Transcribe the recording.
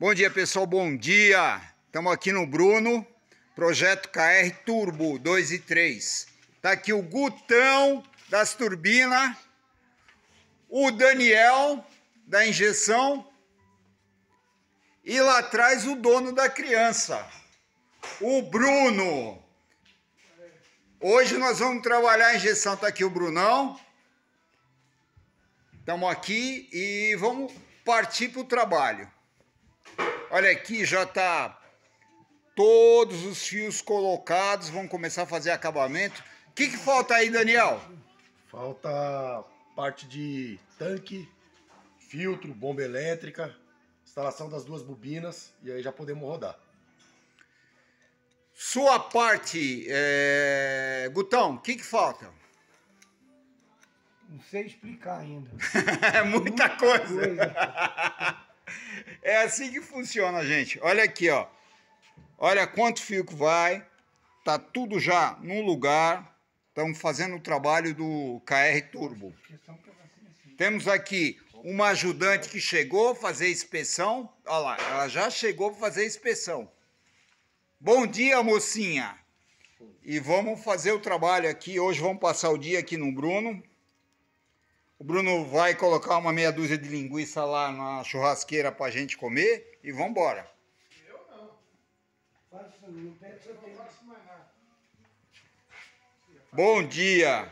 Bom dia, pessoal. Bom dia. Estamos aqui no Bruno, projeto KR Turbo 2 e 3. Tá aqui o Gutão das turbinas, o Daniel da injeção e lá atrás o dono da criança, o Bruno. Hoje nós vamos trabalhar a injeção. Tá aqui o Brunão. Estamos aqui e vamos partir para o trabalho. Olha aqui, já tá todos os fios colocados, vão começar a fazer acabamento. O que, que falta aí, Daniel? Falta parte de tanque, filtro, bomba elétrica, instalação das duas bobinas e aí já podemos rodar. Sua parte, é... Gutão, o que, que falta? Não sei explicar ainda. é muita, muita coisa. coisa. É assim que funciona, gente. Olha aqui, ó. Olha quanto fio que vai. Tá tudo já no lugar. Estamos fazendo o trabalho do KR Turbo. Temos aqui uma ajudante que chegou a fazer inspeção. Olha lá, ela já chegou para fazer inspeção. Bom dia, mocinha! E vamos fazer o trabalho aqui. Hoje vamos passar o dia aqui no Bruno. O Bruno vai colocar uma meia dúzia de linguiça lá na churrasqueira pra gente comer e vambora. Eu não. Faço, não, não faço mais nada. Bom dia!